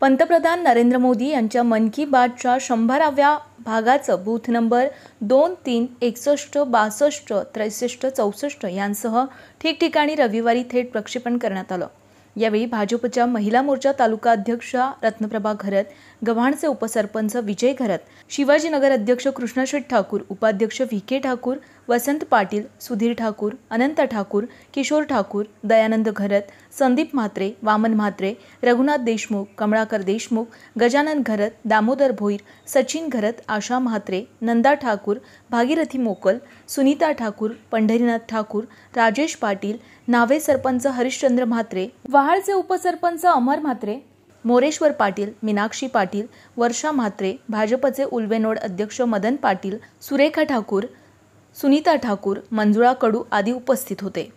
पंतप्रधान नरेंद्र मोदी यांच्या मन की बातच्या शंभराव्या भागाचं बूथ नंबर दोन तीन एकसष्ट बासष्ट त्रेसष्ट चौसष्ट यांसह ठिकठिकाणी रविवारी थेट प्रक्षेपण करण्यात आलं यावेळी भाजपच्या महिला मोर्चा तालुका अध्यक्षा रत्नप्रभा घरत गव्हाणचे उपसरपंच विजय घरत शिवाजीनगर अध्यक्ष कृष्णशेठ ठाकूर उपाध्यक्ष व्ही के ठाकूर वसंत पाटील सुधीर ठाकूर अनंत ठाकूर किशोर ठाकूर दयानंद घरत संदीप म्हात्रे वामन म्हात्रे रघुनाथ देशमुख कमळाकर देशमुख गजानन घरत दामोदर भोईर सचिन घरत आशा म्हात्रे नंदा ठाकूर भागीरथी मोकल सुनीता ठाकूर पंढरीनाथ ठाकूर राजेश पाटील नावे सरपंच हरिश्चंद्र म्हात्रे वहाळचे उपसरपंच अमर म्हात्रे मोरेश्वर पाटील मीनाक्षी पाटील वर्षा म्हात्रे भाजपचे उल्वेनोड अध्यक्ष मदन पाटील सुरेखा ठाकूर सुनीता ठाकूर मंजुळा कडू आदी उपस्थित होते